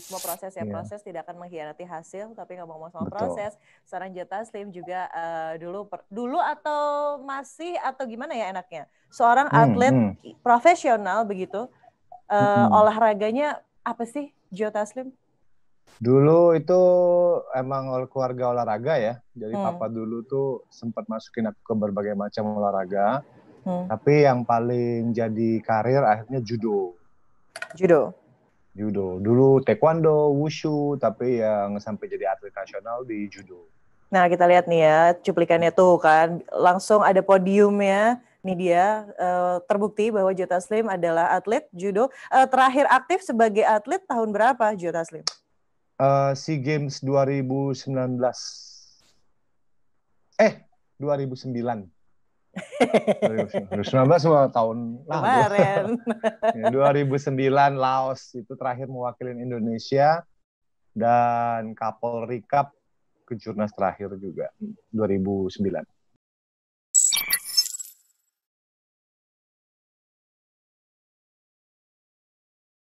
semua proses ya yeah. proses tidak akan mengkhianati hasil tapi ngomong-ngomong soal proses seorang Jeta Slim juga uh, dulu per, dulu atau masih atau gimana ya enaknya seorang hmm, atlet hmm. profesional begitu uh, hmm. olahraganya apa sih Jota Slim? Dulu itu emang keluarga olahraga ya jadi hmm. papa dulu tuh sempat masukin aku ke berbagai macam olahraga hmm. tapi yang paling jadi karir akhirnya judo. Judo judo. Dulu taekwondo, wushu, tapi yang sampai jadi atlet nasional di judo. Nah, kita lihat nih ya cuplikannya tuh kan, langsung ada podiumnya. Nih dia eh, terbukti bahwa Jota Slim adalah atlet judo eh, terakhir aktif sebagai atlet tahun berapa Jota Slim? Uh, SEA Games 2019. Eh, 2009. 2019 wah tahun kemarin. Lalu. Ya, 2009 Laos itu terakhir mewakili Indonesia dan Kapolri Cup ke terakhir juga 2009.